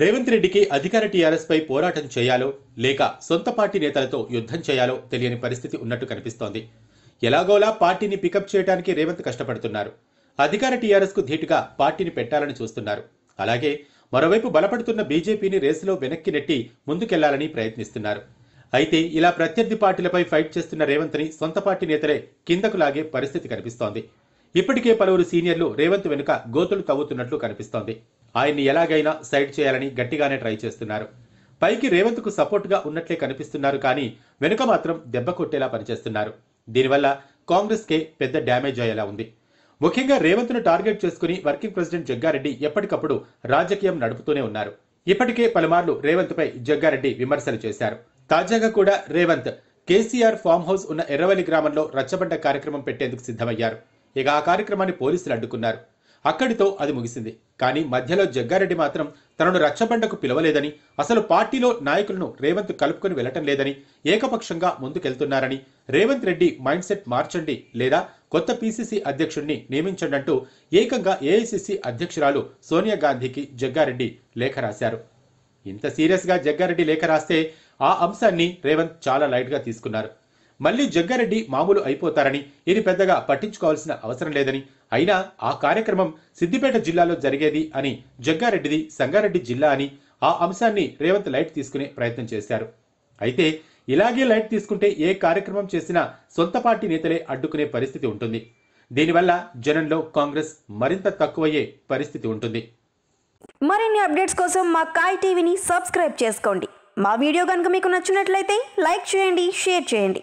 రేవంత్ రెడ్డికి అధికార టీఆర్ఎస్ పై పోరాటం చేయాలో లేక సొంత పార్టీ నేతలతో యుద్ధం చేయాలో తెలియని పరిస్థితి ఉన్నట్టు కనిపిస్తోంది ఎలాగోలా పార్టీని పికప్ చేయడానికి రేవంత్ కష్టపడుతున్నారు అధికార టీఆర్ఎస్కు ధీటుగా పార్టీని పెట్టాలని చూస్తున్నారు అలాగే మరోవైపు బలపడుతున్న బీజేపీని రేసులో వెనక్కి నెట్టి ముందుకెళ్లాలని ప్రయత్నిస్తున్నారు అయితే ఇలా ప్రత్యర్థి పార్టీలపై ఫైట్ చేస్తున్న రేవంత్ని సొంత పార్టీ నేతలే కిందకు లాగే పరిస్థితి కనిపిస్తోంది ఇప్పటికే పలువురు సీనియర్లు రేవంత్ వెనుక గోతులు తవ్వుతున్నట్లు కనిపిస్తోంది ఆయన్ని ఎలాగైనా సైడ్ చేయాలని గట్టిగానే ట్రై చేస్తున్నారు పైకి రేవంత్కు సపోర్ట్గా ఉన్నట్లే కనిపిస్తున్నారు కానీ వెనుక మాత్రం దెబ్బ కొట్టేలా పనిచేస్తున్నారు దీనివల్ల కాంగ్రెస్కే పెద్ద డ్యామేజ్ అయ్యేలా ఉంది ముఖ్యంగా రేవంత్ను టార్గెట్ చేసుకుని వర్కింగ్ ప్రెసిడెంట్ జగ్గారెడ్డి ఎప్పటికప్పుడు రాజకీయం నడుపుతూనే ఉన్నారు ఇప్పటికే పలుమార్లు రేవంత్పై జగ్గారెడ్డి విమర్శలు చేశారు తాజాగా కూడా రేవంత్ కేసీఆర్ ఫామ్ హౌస్ ఉన్న ఎర్రవల్లి గ్రామంలో రచ్చబండ కార్యక్రమం పెట్టేందుకు సిద్ధమయ్యారు ఇక ఆ కార్యక్రమాన్ని పోలీసులు అడ్డుకున్నారు అక్కడితో అది ముగిసింది కానీ మధ్యలో జగ్గారెడ్డి మాత్రం తనను రచ్చబండకు పిలవలేదని అసలు పార్టీలో నాయకులను రేవంత్ కలుపుకొని వెళ్లటం లేదని ఏకపక్షంగా ముందుకెళ్తున్నారని రేవంత్ రెడ్డి మైండ్ సెట్ మార్చండి లేదా కొత్త పీసీసీ అధ్యక్షుడిని నియమించండి అంటూ ఏకంగా ఏఐసిసి అధ్యక్షురాలు సోనియా గాంధీకి జగ్గారెడ్డి లేఖ రాశారు ఇంత సీరియస్గా జగ్గారెడ్డి లేఖ రాస్తే ఆ అంశాన్ని రేవంత్ చాలా లైట్గా తీసుకున్నారు మళ్లీ జగ్గారెడ్డి మామూలు అయిపోతారని ఇది పెద్దగా పట్టించుకోవాల్సిన అవసరం లేదని అయినా ఆ కార్యక్రమం సిద్దిపేట జిల్లాలో జరిగేది అని జగ్గారెడ్డిది సంగారెడ్డి జిల్లా అని ఆ అంశాన్ని రేవంత్ లైట్ తీసుకునే ప్రయత్నం చేశారు అయితే ఇలాగే లైట్ తీసుకుంటే ఏ కార్యక్రమం చేసినా సొంత పార్టీ నేతలే అడ్డుకునే పరిస్థితి ఉంటుంది దీనివల్ల జనంలో కాంగ్రెస్ మరింత తక్కువయ్యే పరిస్థితి ఉంటుంది మరిన్ని అప్డేట్స్ కోసం మా కాయ్ టీవీని సబ్స్క్రైబ్ చేసుకోండి మా వీడియో కనుక మీకు నచ్చినట్లయితే లైక్ చేయండి షేర్ చేయండి